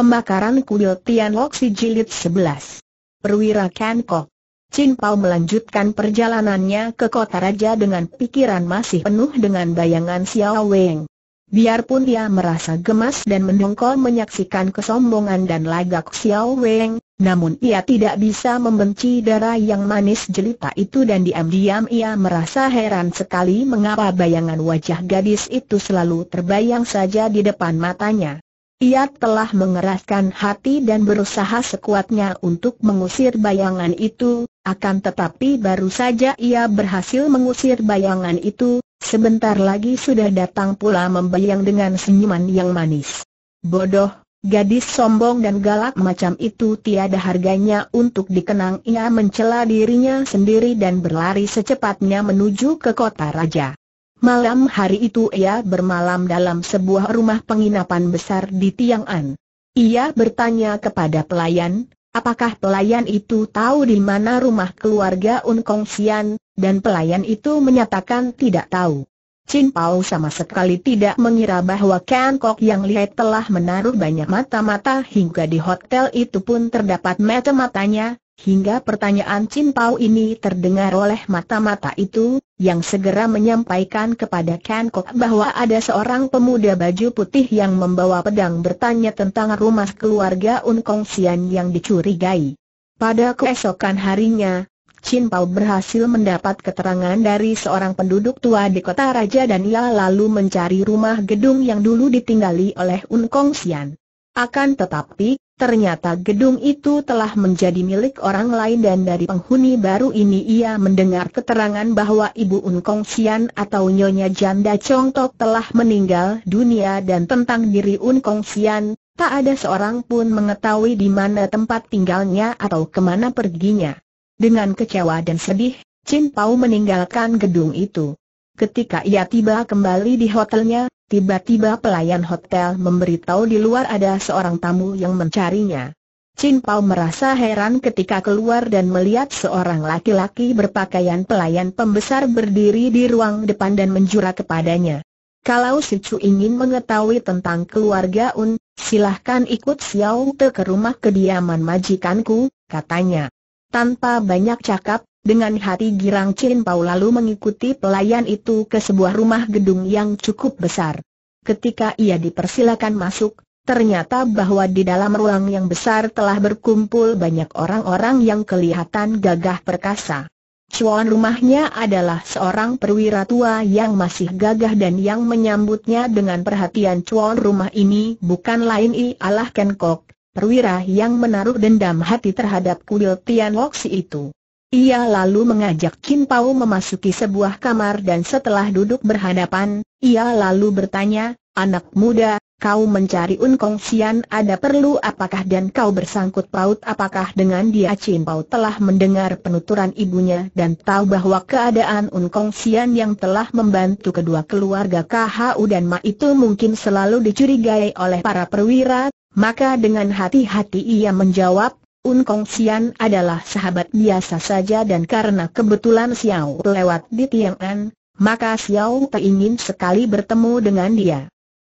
Pembakaran kuil Tianlok si jilid 11. Perwira Kanko. Kok. Chin Pao melanjutkan perjalanannya ke kota raja dengan pikiran masih penuh dengan bayangan Xiao Weng. Biarpun dia merasa gemas dan mendongkol menyaksikan kesombongan dan lagak Xiao Weng, namun ia tidak bisa membenci darah yang manis jelita itu dan diam-diam ia merasa heran sekali mengapa bayangan wajah gadis itu selalu terbayang saja di depan matanya. Ia telah mengeraskan hati dan berusaha sekuatnya untuk mengusir bayangan itu, akan tetapi baru saja ia berhasil mengusir bayangan itu, sebentar lagi sudah datang pula membayang dengan senyuman yang manis. Bodoh, gadis sombong dan galak macam itu tiada harganya untuk dikenang ia mencela dirinya sendiri dan berlari secepatnya menuju ke kota raja. Malam hari itu ia bermalam dalam sebuah rumah penginapan besar di Tiang'an. Ia bertanya kepada pelayan, apakah pelayan itu tahu di mana rumah keluarga Un Kong Xian, dan pelayan itu menyatakan tidak tahu. Chin Pao sama sekali tidak mengira bahwa Kan Kok yang lihat telah menaruh banyak mata-mata hingga di hotel itu pun terdapat mata-matanya, Hingga pertanyaan Chin Pao ini terdengar oleh mata-mata itu, yang segera menyampaikan kepada Ken Kok bahwa ada seorang pemuda baju putih yang membawa pedang bertanya tentang rumah keluarga Un Kong Sian yang dicurigai. Pada keesokan harinya, Chin Pao berhasil mendapat keterangan dari seorang penduduk tua di kota raja dan ia lalu mencari rumah gedung yang dulu ditinggali oleh Un Kong Sian. Akan tetapi, Ternyata gedung itu telah menjadi milik orang lain dan dari penghuni baru ini ia mendengar keterangan bahwa Ibu Unkong Sian atau Nyonya Janda Congtok telah meninggal dunia dan tentang diri Unkong Sian, tak ada seorang pun mengetahui di mana tempat tinggalnya atau kemana perginya. Dengan kecewa dan sedih, Chin Pao meninggalkan gedung itu. Ketika ia tiba kembali di hotelnya, tiba-tiba pelayan hotel memberitahu di luar ada seorang tamu yang mencarinya. Chin Pao merasa heran ketika keluar dan melihat seorang laki-laki berpakaian pelayan pembesar berdiri di ruang depan dan menjura kepadanya. Kalau si Chu ingin mengetahui tentang keluarga Un, silahkan ikut Xiao Te ke rumah kediaman majikanku, katanya. Tanpa banyak cakap, dengan hati girang Chin Pao lalu mengikuti pelayan itu ke sebuah rumah gedung yang cukup besar. Ketika ia dipersilakan masuk, ternyata bahwa di dalam ruang yang besar telah berkumpul banyak orang-orang yang kelihatan gagah perkasa. Cuan rumahnya adalah seorang perwira tua yang masih gagah dan yang menyambutnya dengan perhatian cuan rumah ini bukan lain ialah Ken Kok, perwira yang menaruh dendam hati terhadap kuil Tian Loksi itu. Ia lalu mengajak Kim Pau memasuki sebuah kamar dan setelah duduk berhadapan, ia lalu bertanya, Anak muda, kau mencari Un Kong Sian ada perlu apakah dan kau bersangkut paut apakah dengan dia Kim Pao telah mendengar penuturan ibunya dan tahu bahwa keadaan Un Kong Sian yang telah membantu kedua keluarga KHU dan Ma itu mungkin selalu dicurigai oleh para perwira, maka dengan hati-hati ia menjawab, Un Kong Xian adalah sahabat biasa saja dan karena kebetulan Xiao lewat di An, maka Xiao ingin sekali bertemu dengan dia.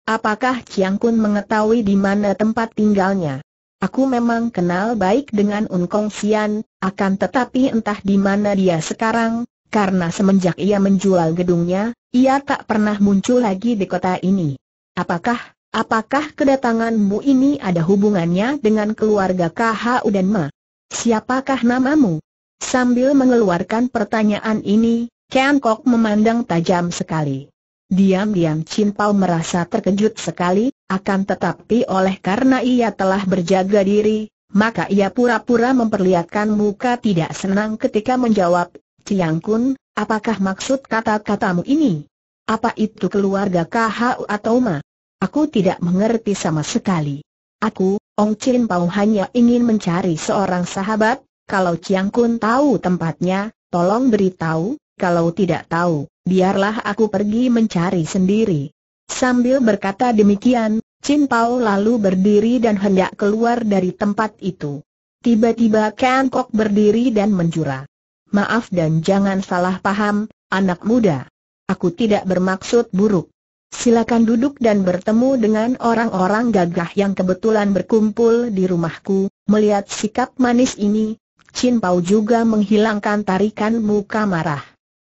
Apakah Chiang Kun mengetahui di mana tempat tinggalnya? Aku memang kenal baik dengan Un Kong Xian, akan tetapi entah di mana dia sekarang, karena semenjak ia menjual gedungnya, ia tak pernah muncul lagi di kota ini. Apakah Apakah kedatanganmu ini ada hubungannya dengan keluarga KHU dan Ma? Siapakah namamu? Sambil mengeluarkan pertanyaan ini, Ken Kok memandang tajam sekali. Diam-diam Chin Pao merasa terkejut sekali, akan tetapi oleh karena ia telah berjaga diri, maka ia pura-pura memperlihatkan muka tidak senang ketika menjawab, Chiang Kun, apakah maksud kata-katamu ini? Apa itu keluarga KHU atau Ma? Aku tidak mengerti sama sekali. Aku, Ong Chin Pao hanya ingin mencari seorang sahabat, kalau Chiang Kun tahu tempatnya, tolong beritahu, kalau tidak tahu, biarlah aku pergi mencari sendiri. Sambil berkata demikian, Chin Pao lalu berdiri dan hendak keluar dari tempat itu. Tiba-tiba Kan Kok berdiri dan menjura. Maaf dan jangan salah paham, anak muda. Aku tidak bermaksud buruk. Silakan duduk dan bertemu dengan orang-orang gagah yang kebetulan berkumpul di rumahku. Melihat sikap manis ini, Chin Pao juga menghilangkan tarikan muka marah.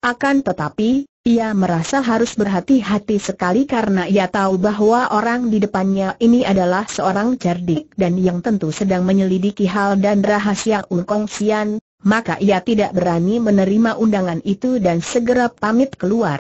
Akan tetapi, ia merasa harus berhati-hati sekali karena ia tahu bahwa orang di depannya ini adalah seorang cerdik dan yang tentu sedang menyelidiki hal dan rahasia Ungkong Sian, maka ia tidak berani menerima undangan itu dan segera pamit keluar.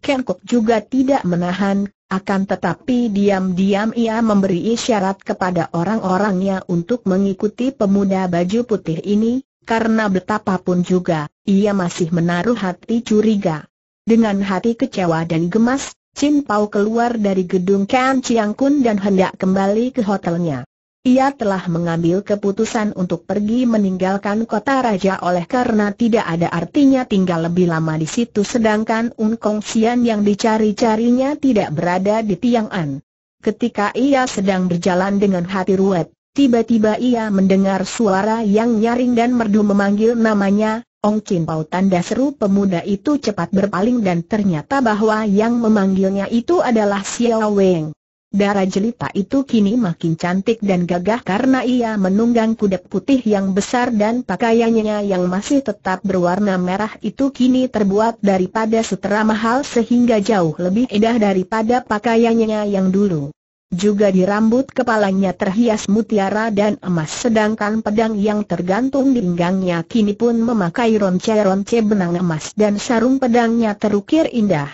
Ken juga tidak menahan, akan tetapi diam-diam ia memberi isyarat kepada orang-orangnya untuk mengikuti pemuda baju putih ini, karena betapapun juga, ia masih menaruh hati curiga. Dengan hati kecewa dan gemas, Chin Pao keluar dari gedung Kan Chiang Kun dan hendak kembali ke hotelnya. Ia telah mengambil keputusan untuk pergi meninggalkan kota raja oleh karena tidak ada artinya tinggal lebih lama di situ sedangkan Unkong Sian yang dicari-carinya tidak berada di Tiang'an. Ketika ia sedang berjalan dengan hati ruwet, tiba-tiba ia mendengar suara yang nyaring dan merdu memanggil namanya, Ong Chin Pau tanda seru pemuda itu cepat berpaling dan ternyata bahwa yang memanggilnya itu adalah Xiao Weng. Darah jelita itu kini makin cantik dan gagah karena ia menunggang kuda putih yang besar dan pakaiannya yang masih tetap berwarna merah itu kini terbuat daripada sutera mahal sehingga jauh lebih indah daripada pakaiannya yang dulu. Juga di rambut kepalanya terhias mutiara dan emas sedangkan pedang yang tergantung di pinggangnya kini pun memakai ronce-ronce benang emas dan sarung pedangnya terukir indah.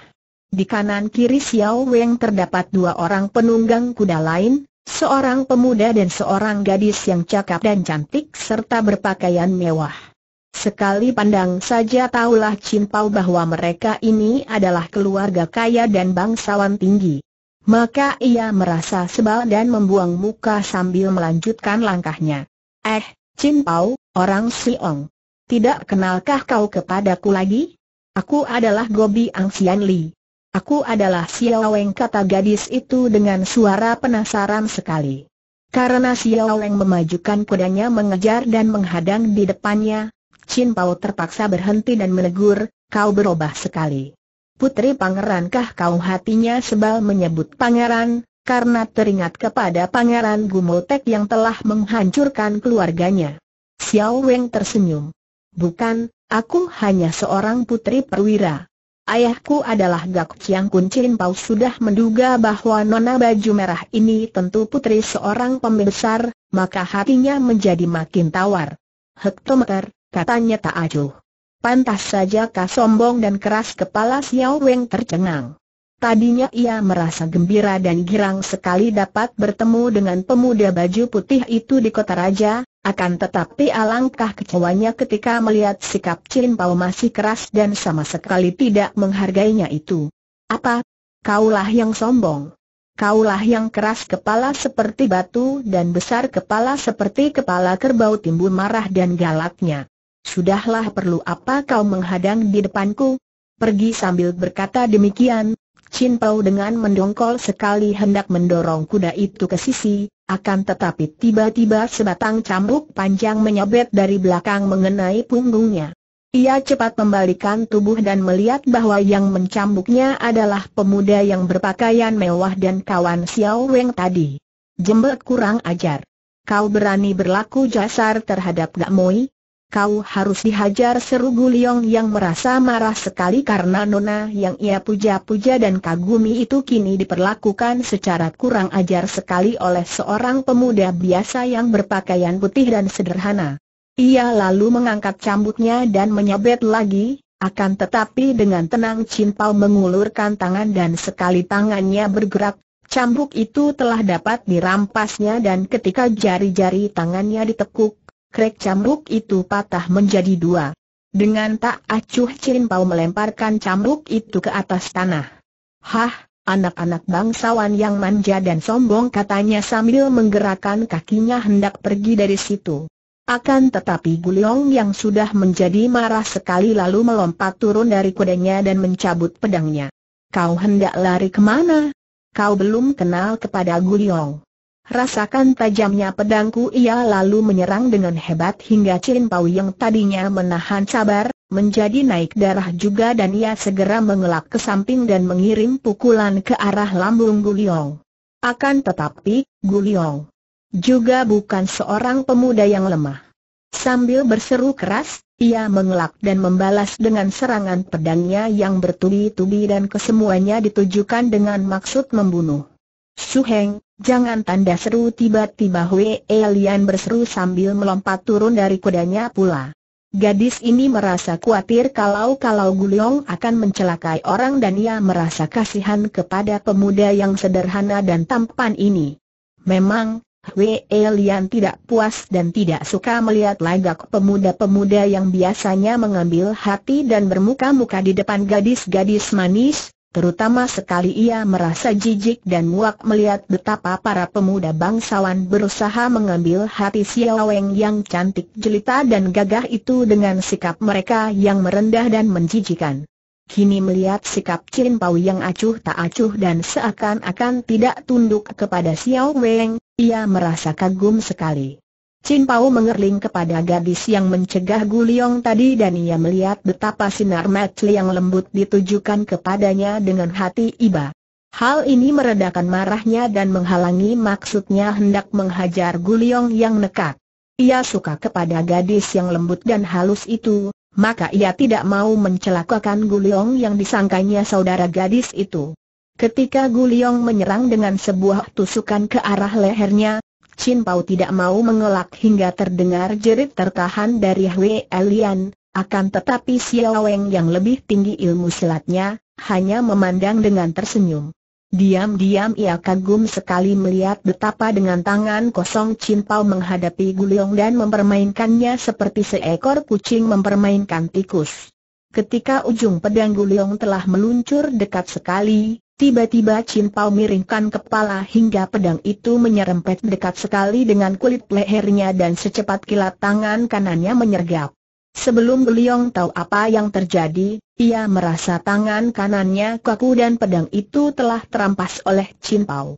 Di kanan kiri Xiao Weng terdapat dua orang penunggang kuda lain, seorang pemuda dan seorang gadis yang cakap dan cantik serta berpakaian mewah. Sekali pandang saja tahulah Chin Pao bahwa mereka ini adalah keluarga kaya dan bangsawan tinggi. Maka ia merasa sebal dan membuang muka sambil melanjutkan langkahnya. Eh, Chin Pao, orang Siong. Tidak kenalkah kau kepadaku lagi? Aku adalah Gobi Ang Sian Li. Aku adalah Xiao Weng kata gadis itu dengan suara penasaran sekali. Karena Xiao Weng memajukan kudanya mengejar dan menghadang di depannya, Chin Pao terpaksa berhenti dan menegur, kau berubah sekali. Putri pangerankah kau hatinya sebal menyebut pangeran, karena teringat kepada pangeran Gumotek yang telah menghancurkan keluarganya. Xiao Weng tersenyum. Bukan, aku hanya seorang putri perwira. Ayahku adalah Gak Chiang Kun Chin Pau sudah menduga bahwa nona baju merah ini tentu putri seorang pembesar, maka hatinya menjadi makin tawar. Hektometer, katanya tak acuh. Pantas saja kah sombong dan keras kepala Xiao Weng tercengang. Tadinya ia merasa gembira dan girang sekali dapat bertemu dengan pemuda baju putih itu di kota raja, akan tetapi alangkah kecewanya ketika melihat sikap Chin Pao masih keras dan sama sekali tidak menghargainya itu. Apa? Kaulah yang sombong. Kaulah yang keras kepala seperti batu dan besar kepala seperti kepala kerbau timbul marah dan galaknya. Sudahlah perlu apa kau menghadang di depanku? Pergi sambil berkata demikian, Chin Pao dengan mendongkol sekali hendak mendorong kuda itu ke sisi, akan tetapi tiba-tiba sebatang cambuk panjang menyabet dari belakang mengenai punggungnya. Ia cepat membalikan tubuh dan melihat bahwa yang mencambuknya adalah pemuda yang berpakaian mewah dan kawan Xiao Weng tadi. Jembek kurang ajar. Kau berani berlaku jasar terhadap Gak Moi? kau harus dihajar seru Guliong yang merasa marah sekali karena Nona yang ia puja-puja dan kagumi itu kini diperlakukan secara kurang ajar sekali oleh seorang pemuda biasa yang berpakaian putih dan sederhana. Ia lalu mengangkat cambuknya dan menyabet lagi, akan tetapi dengan tenang Pao mengulurkan tangan dan sekali tangannya bergerak, cambuk itu telah dapat dirampasnya dan ketika jari-jari tangannya ditekuk, Krek cambuk itu patah menjadi dua. Dengan tak acuh Pao melemparkan cambuk itu ke atas tanah. Hah, anak-anak bangsawan yang manja dan sombong katanya sambil menggerakkan kakinya hendak pergi dari situ. Akan tetapi Guliong yang sudah menjadi marah sekali lalu melompat turun dari kudanya dan mencabut pedangnya. Kau hendak lari kemana? Kau belum kenal kepada Guliong. Rasakan tajamnya pedangku ia lalu menyerang dengan hebat hingga Chin Pao yang tadinya menahan sabar, menjadi naik darah juga dan ia segera mengelak ke samping dan mengirim pukulan ke arah lambung Guliong. Akan tetapi, Guliong juga bukan seorang pemuda yang lemah. Sambil berseru keras, ia mengelak dan membalas dengan serangan pedangnya yang bertubi-tubi dan kesemuanya ditujukan dengan maksud membunuh. Suheng, jangan tanda seru tiba-tiba Hui Elian berseru sambil melompat turun dari kudanya pula. Gadis ini merasa khawatir kalau-kalau Guliong akan mencelakai orang dan ia merasa kasihan kepada pemuda yang sederhana dan tampan ini. Memang, Hui Elian tidak puas dan tidak suka melihat lagak pemuda-pemuda yang biasanya mengambil hati dan bermuka-muka di depan gadis-gadis manis, Terutama sekali ia merasa jijik dan muak melihat betapa para pemuda bangsawan berusaha mengambil hati Weng yang cantik jelita dan gagah itu dengan sikap mereka yang merendah dan menjijikan. Kini melihat sikap Chin Pau yang acuh tak acuh dan seakan-akan tidak tunduk kepada Xiao Weng, ia merasa kagum sekali. Chin Pao mengerling kepada gadis yang mencegah Guliong tadi dan ia melihat betapa sinar mata yang lembut ditujukan kepadanya dengan hati iba. Hal ini meredakan marahnya dan menghalangi maksudnya hendak menghajar Guliong yang nekat. Ia suka kepada gadis yang lembut dan halus itu, maka ia tidak mau mencelakakan Guliong yang disangkanya saudara gadis itu. Ketika Guliong menyerang dengan sebuah tusukan ke arah lehernya, Chin Pao tidak mau mengelak hingga terdengar jerit tertahan dari Hui Elian, akan tetapi Xiao Weng yang lebih tinggi ilmu silatnya, hanya memandang dengan tersenyum. Diam-diam ia kagum sekali melihat betapa dengan tangan kosong Chin Pao menghadapi Guliong dan mempermainkannya seperti seekor kucing mempermainkan tikus. Ketika ujung pedang Guliong telah meluncur dekat sekali, tiba-tiba Chin Pao miringkan kepala hingga pedang itu menyerempet dekat sekali dengan kulit lehernya dan secepat kilat tangan kanannya menyergap. Sebelum Guliong tahu apa yang terjadi, ia merasa tangan kanannya kaku dan pedang itu telah terampas oleh Chin Pao.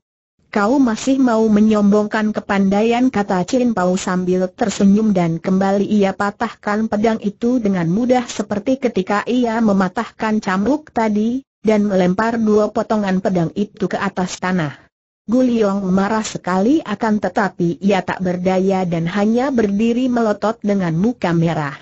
Kau masih mau menyombongkan kepandaian kata Chin Pau sambil tersenyum dan kembali ia patahkan pedang itu dengan mudah seperti ketika ia mematahkan cambuk tadi, dan melempar dua potongan pedang itu ke atas tanah. Guliong marah sekali akan tetapi ia tak berdaya dan hanya berdiri melotot dengan muka merah.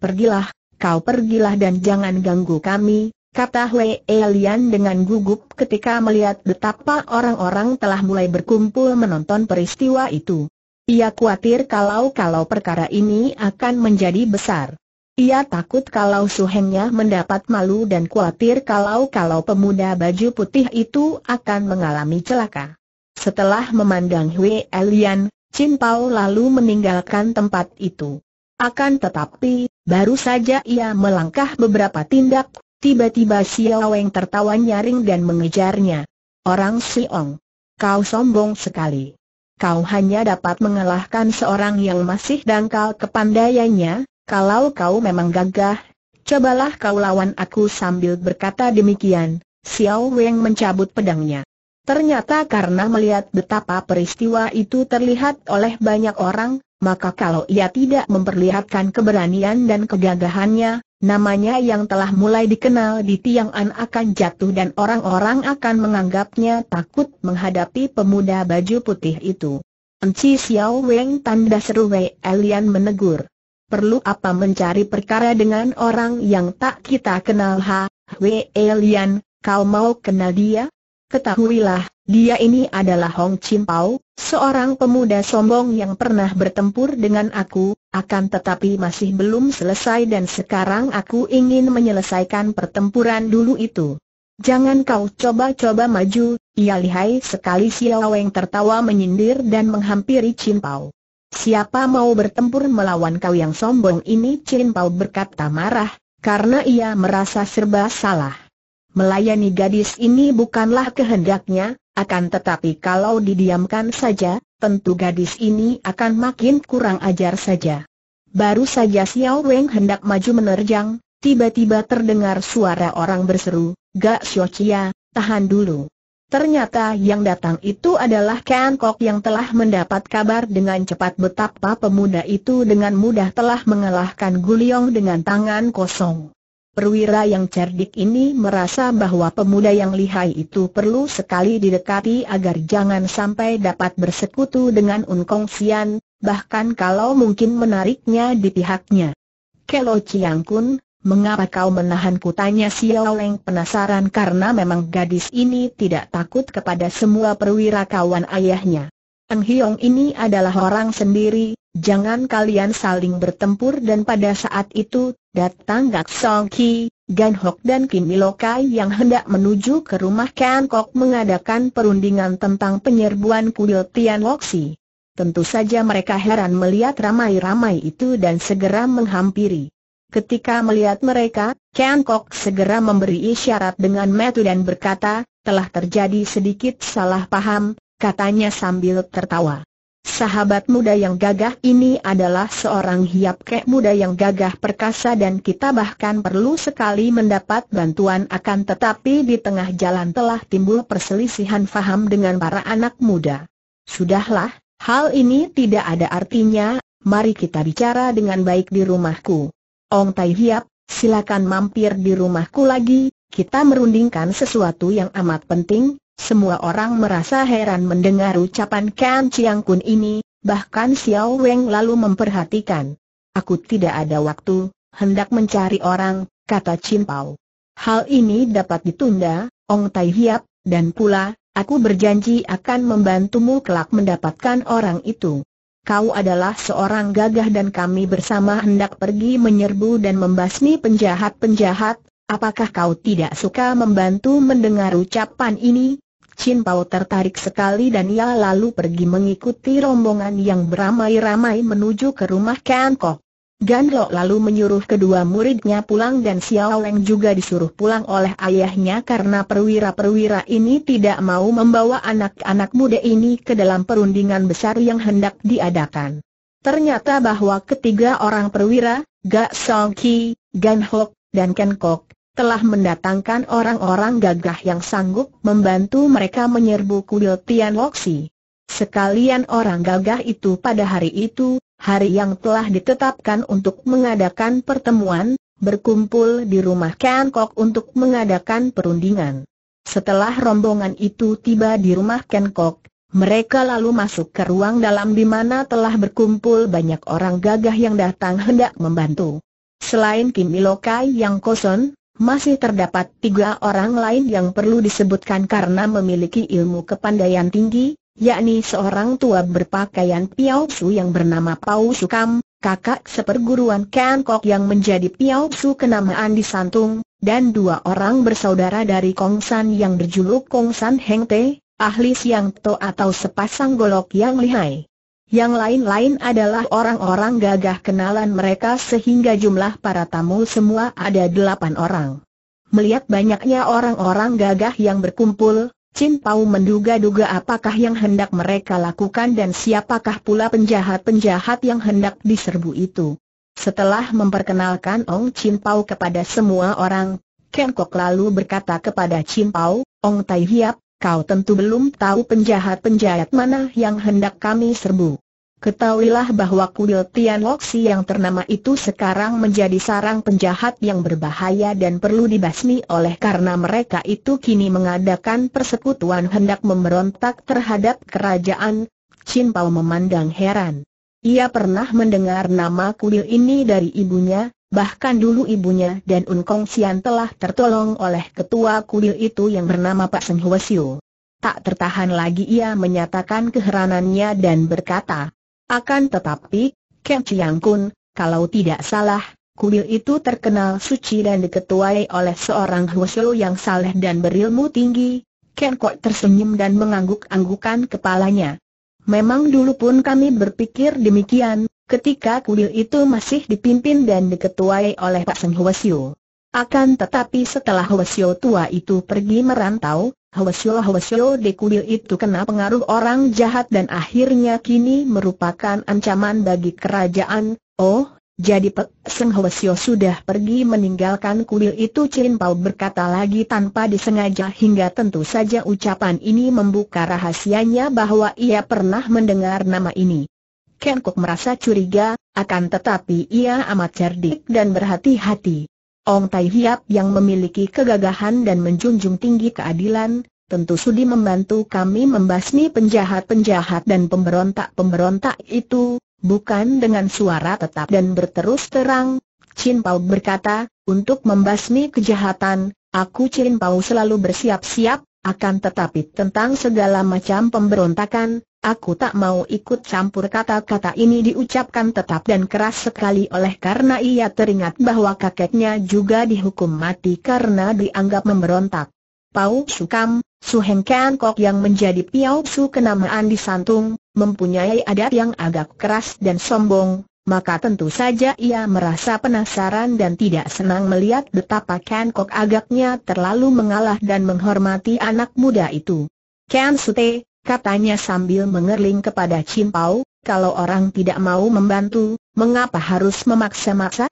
Pergilah, kau pergilah dan jangan ganggu kami, kata Hui Elian dengan gugup ketika melihat betapa orang-orang telah mulai berkumpul menonton peristiwa itu. Ia khawatir kalau-kalau perkara ini akan menjadi besar. Ia takut kalau suhengnya mendapat malu dan khawatir kalau-kalau pemuda baju putih itu akan mengalami celaka. Setelah memandang Hui Elian, Chin Pao lalu meninggalkan tempat itu. Akan tetapi, baru saja ia melangkah beberapa tindak, Tiba-tiba Xiao Weng tertawa nyaring dan mengejarnya. Orang Siong, kau sombong sekali. Kau hanya dapat mengalahkan seorang yang masih dangkal kepandaiannya, kalau kau memang gagah, cobalah kau lawan aku sambil berkata demikian, Xiao Weng mencabut pedangnya. Ternyata karena melihat betapa peristiwa itu terlihat oleh banyak orang, maka kalau ia tidak memperlihatkan keberanian dan kegagahannya, Namanya yang telah mulai dikenal di Tiang'an akan jatuh dan orang-orang akan menganggapnya takut menghadapi pemuda baju putih itu. Enci Xiao Weng tanda seru Wei Elian menegur. Perlu apa mencari perkara dengan orang yang tak kita kenal ha, Wei Elian, kau mau kenal dia? Ketahuilah, dia ini adalah Hong Chin Pao, seorang pemuda sombong yang pernah bertempur dengan aku, akan tetapi masih belum selesai dan sekarang aku ingin menyelesaikan pertempuran dulu itu. Jangan kau coba-coba maju, ia lihai sekali Xiao Weng tertawa menyindir dan menghampiri Chin Pao. Siapa mau bertempur melawan kau yang sombong ini Chin Pao berkata marah, karena ia merasa serba salah. Melayani gadis ini bukanlah kehendaknya, akan tetapi kalau didiamkan saja, tentu gadis ini akan makin kurang ajar saja. Baru saja Xiao Weng hendak maju menerjang, tiba-tiba terdengar suara orang berseru, Gak Xiao Chia, tahan dulu. Ternyata yang datang itu adalah Kan Kok yang telah mendapat kabar dengan cepat betapa pemuda itu dengan mudah telah mengalahkan Guliong dengan tangan kosong. Perwira yang cerdik ini merasa bahwa pemuda yang lihai itu perlu sekali didekati agar jangan sampai dapat bersekutu dengan Unkong Sian, bahkan kalau mungkin menariknya di pihaknya. Kelo Chiang Kun, mengapa kau menahanku? Tanya Xiao Leng penasaran karena memang gadis ini tidak takut kepada semua perwira kawan ayahnya. Eng Hiong ini adalah orang sendiri, Jangan kalian saling bertempur dan pada saat itu, datang Gak Song Ki, Gan Hok dan Kim Ilokai yang hendak menuju ke rumah Kan Kok mengadakan perundingan tentang penyerbuan kuil Tian Woksi. Tentu saja mereka heran melihat ramai-ramai itu dan segera menghampiri. Ketika melihat mereka, Kan Kok segera memberi isyarat dengan metu dan berkata, telah terjadi sedikit salah paham, katanya sambil tertawa. Sahabat muda yang gagah ini adalah seorang hiap kek muda yang gagah perkasa dan kita bahkan perlu sekali mendapat bantuan akan tetapi di tengah jalan telah timbul perselisihan faham dengan para anak muda. Sudahlah, hal ini tidak ada artinya, mari kita bicara dengan baik di rumahku. Ong Tai Hiap, silakan mampir di rumahku lagi, kita merundingkan sesuatu yang amat penting, semua orang merasa heran mendengar ucapan Kan Chiang Kun ini, bahkan Xiao Weng lalu memperhatikan. Aku tidak ada waktu, hendak mencari orang, kata Chin Pao. Hal ini dapat ditunda, Ong Tai Hiap, dan pula, aku berjanji akan membantumu kelak mendapatkan orang itu. Kau adalah seorang gagah dan kami bersama hendak pergi menyerbu dan membasmi penjahat-penjahat, apakah kau tidak suka membantu mendengar ucapan ini? Chin Pao tertarik sekali dan ia lalu pergi mengikuti rombongan yang beramai-ramai menuju ke rumah Kan Kok. Gan Lok lalu menyuruh kedua muridnya pulang dan Xiao Leng juga disuruh pulang oleh ayahnya karena perwira-perwira ini tidak mau membawa anak-anak muda ini ke dalam perundingan besar yang hendak diadakan. Ternyata bahwa ketiga orang perwira, Gak Song Ki, Gan Hok, dan Ken Kok, telah mendatangkan orang-orang gagah yang sanggup membantu mereka menyerbu kuil Tian Loksi. Sekalian orang gagah itu pada hari itu, hari yang telah ditetapkan untuk mengadakan pertemuan, berkumpul di rumah Ken Kok untuk mengadakan perundingan. Setelah rombongan itu tiba di rumah Ken Kok, mereka lalu masuk ke ruang dalam di mana telah berkumpul banyak orang gagah yang datang hendak membantu. Selain Kim Ilokai yang kosong, masih terdapat tiga orang lain yang perlu disebutkan karena memiliki ilmu kepandaian tinggi, yakni seorang tua berpakaian Piao Su yang bernama Pau Sukam, kakak seperguruan Ken Kok yang menjadi Piao Su kenamaan di Santung, dan dua orang bersaudara dari Kong San yang berjuluk Kong San Heng Te, ahli Siang To atau sepasang golok yang lihai. Yang lain-lain adalah orang-orang gagah kenalan mereka sehingga jumlah para tamu semua ada delapan orang. Melihat banyaknya orang-orang gagah yang berkumpul, Chin Pau menduga-duga apakah yang hendak mereka lakukan dan siapakah pula penjahat-penjahat yang hendak diserbu itu. Setelah memperkenalkan Ong Chin Pau kepada semua orang, Ken Kok lalu berkata kepada Chin Pau, Ong Tai Hiap, kau tentu belum tahu penjahat-penjahat mana yang hendak kami serbu. Ketahuilah bahwa kuil Tian Loksi yang ternama itu sekarang menjadi sarang penjahat yang berbahaya dan perlu dibasmi oleh karena mereka itu kini mengadakan persekutuan hendak memberontak terhadap kerajaan. Chin Pao memandang heran. Ia pernah mendengar nama kuil ini dari ibunya, Bahkan dulu ibunya dan Un Kong Sian telah tertolong oleh ketua kuil itu yang bernama Pak Seng Hwa Siu. Tak tertahan lagi ia menyatakan keheranannya dan berkata, akan tetapi, Ken Chiang Kun, kalau tidak salah, kuil itu terkenal suci dan diketuai oleh seorang Siu yang saleh dan berilmu tinggi. Ken Kok tersenyum dan mengangguk-anggukan kepalanya. Memang dulu pun kami berpikir demikian, ketika kuil itu masih dipimpin dan diketuai oleh Pak Seng Hwasyo. Akan tetapi setelah Hwasyo tua itu pergi merantau, Hwasyo-Hwasyo di kuil itu kena pengaruh orang jahat dan akhirnya kini merupakan ancaman bagi kerajaan. Oh, jadi Pak Seng Hwasyo sudah pergi meninggalkan kuil itu Chin Pao berkata lagi tanpa disengaja hingga tentu saja ucapan ini membuka rahasianya bahwa ia pernah mendengar nama ini. Ken Kok merasa curiga, akan tetapi ia amat cerdik dan berhati-hati. Ong Tai Hiap yang memiliki kegagahan dan menjunjung tinggi keadilan, tentu sudi membantu kami membasmi penjahat-penjahat dan pemberontak-pemberontak itu, bukan dengan suara tetap dan berterus terang. Chin Pao berkata, untuk membasmi kejahatan, aku Chin Pao selalu bersiap-siap, akan tetapi tentang segala macam pemberontakan, aku tak mau ikut campur kata-kata ini diucapkan tetap dan keras sekali oleh karena ia teringat bahwa kakeknya juga dihukum mati karena dianggap memberontak. Pau Sukam, Heng Kian Kok yang menjadi Piau Su kenamaan di Santung, mempunyai adat yang agak keras dan sombong, maka tentu saja ia merasa penasaran dan tidak senang melihat betapa Ken Kok agaknya terlalu mengalah dan menghormati anak muda itu. Ken Sute, katanya sambil mengerling kepada Chin Pao, kalau orang tidak mau membantu, mengapa harus memaksa-maksa?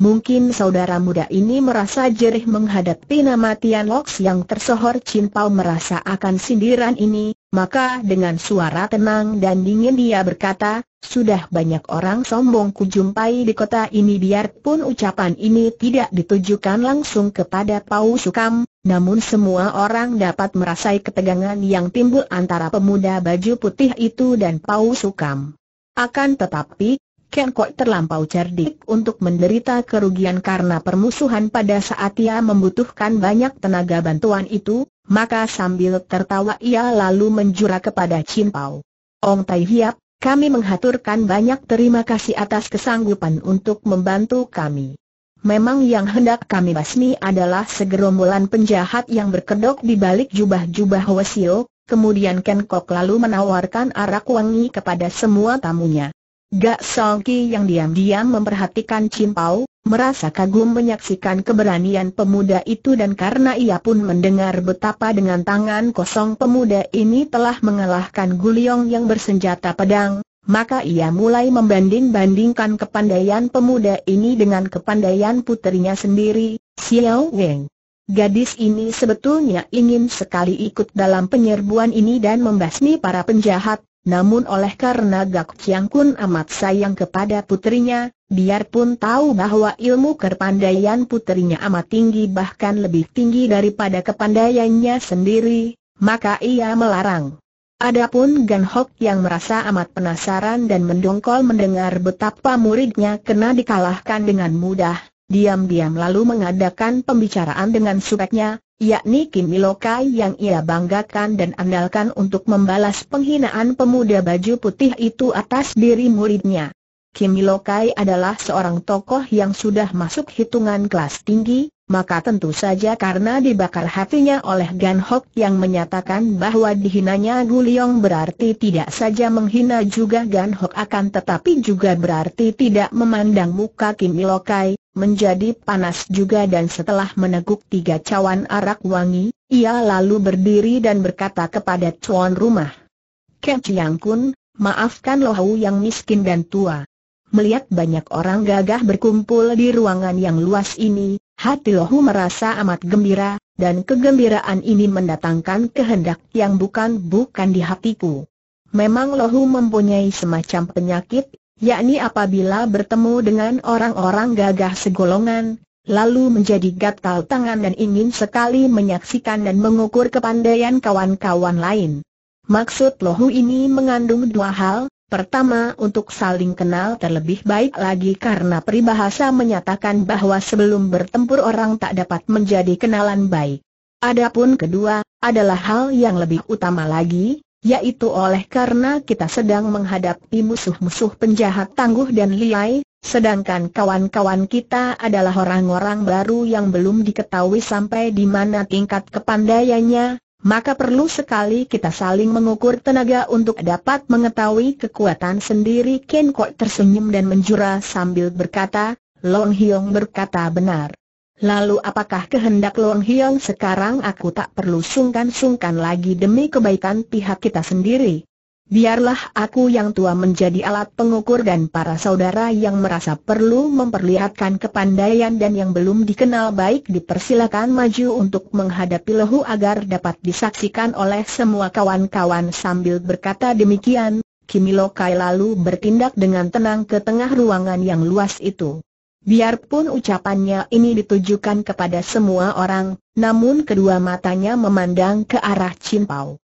Mungkin saudara muda ini merasa jerih menghadapi nama Tian Loks yang tersohor Chin Pao merasa akan sindiran ini, maka dengan suara tenang dan dingin dia berkata, sudah banyak orang sombong kujumpai di kota ini biarpun ucapan ini tidak ditujukan langsung kepada Pau Sukam, namun semua orang dapat merasai ketegangan yang timbul antara pemuda baju putih itu dan Pau Sukam. Akan tetapi, Ken Kok terlampau cerdik untuk menderita kerugian karena permusuhan pada saat ia membutuhkan banyak tenaga bantuan itu, maka sambil tertawa ia lalu menjura kepada Chin Pau. Ong Tai Hiap, kami menghaturkan banyak terima kasih atas kesanggupan untuk membantu kami. Memang yang hendak kami basmi adalah segerombolan penjahat yang berkedok di balik jubah-jubah Wesio, kemudian Ken lalu menawarkan arak wangi kepada semua tamunya. Gak Salki yang diam-diam memperhatikan Cimpau, merasa kagum menyaksikan keberanian pemuda itu dan karena ia pun mendengar betapa dengan tangan kosong pemuda ini telah mengalahkan Guliong yang bersenjata pedang, maka ia mulai membanding-bandingkan kepandaian pemuda ini dengan kepandaian putrinya sendiri, Xiao Weng. Gadis ini sebetulnya ingin sekali ikut dalam penyerbuan ini dan membasmi para penjahat, namun oleh karena Gak Chiang Kun amat sayang kepada putrinya, biarpun tahu bahwa ilmu kepandaian putrinya amat tinggi bahkan lebih tinggi daripada kepandaiannya sendiri, maka ia melarang. Adapun Gan Hok yang merasa amat penasaran dan mendongkol mendengar betapa muridnya kena dikalahkan dengan mudah, diam-diam lalu mengadakan pembicaraan dengan subeknya, yakni Kim Ilokai yang ia banggakan dan andalkan untuk membalas penghinaan pemuda baju putih itu atas diri muridnya. Kim Ilokai adalah seorang tokoh yang sudah masuk hitungan kelas tinggi, maka tentu saja karena dibakar hatinya oleh Gan Hok yang menyatakan bahwa dihinanya Guliong berarti tidak saja menghina juga Gan Hok akan tetapi juga berarti tidak memandang muka Kim Ilokai, menjadi panas juga dan setelah meneguk tiga cawan arak wangi, ia lalu berdiri dan berkata kepada tuan rumah. Kek Chiang Kun, maafkan lohau yang miskin dan tua. Melihat banyak orang gagah berkumpul di ruangan yang luas ini, Hati Lohu merasa amat gembira, dan kegembiraan ini mendatangkan kehendak yang bukan-bukan di hatiku. Memang Lohu mempunyai semacam penyakit, yakni apabila bertemu dengan orang-orang gagah segolongan, lalu menjadi gatal tangan dan ingin sekali menyaksikan dan mengukur kepandaian kawan-kawan lain. Maksud Lohu ini mengandung dua hal, Pertama untuk saling kenal terlebih baik lagi karena peribahasa menyatakan bahwa sebelum bertempur orang tak dapat menjadi kenalan baik. Adapun kedua, adalah hal yang lebih utama lagi, yaitu oleh karena kita sedang menghadapi musuh-musuh penjahat tangguh dan liai, sedangkan kawan-kawan kita adalah orang-orang baru yang belum diketahui sampai di mana tingkat kepandaiannya, maka perlu sekali kita saling mengukur tenaga untuk dapat mengetahui kekuatan sendiri Ken Kok tersenyum dan menjura sambil berkata, Long Hiong berkata benar. Lalu apakah kehendak Long Hiong sekarang aku tak perlu sungkan-sungkan lagi demi kebaikan pihak kita sendiri? Biarlah aku yang tua menjadi alat pengukur dan para saudara yang merasa perlu memperlihatkan kepandaian dan yang belum dikenal baik dipersilakan maju untuk menghadapi lehu agar dapat disaksikan oleh semua kawan-kawan sambil berkata demikian. Kimilokai lalu bertindak dengan tenang ke tengah ruangan yang luas itu. Biarpun ucapannya ini ditujukan kepada semua orang, namun kedua matanya memandang ke arah Cimpau.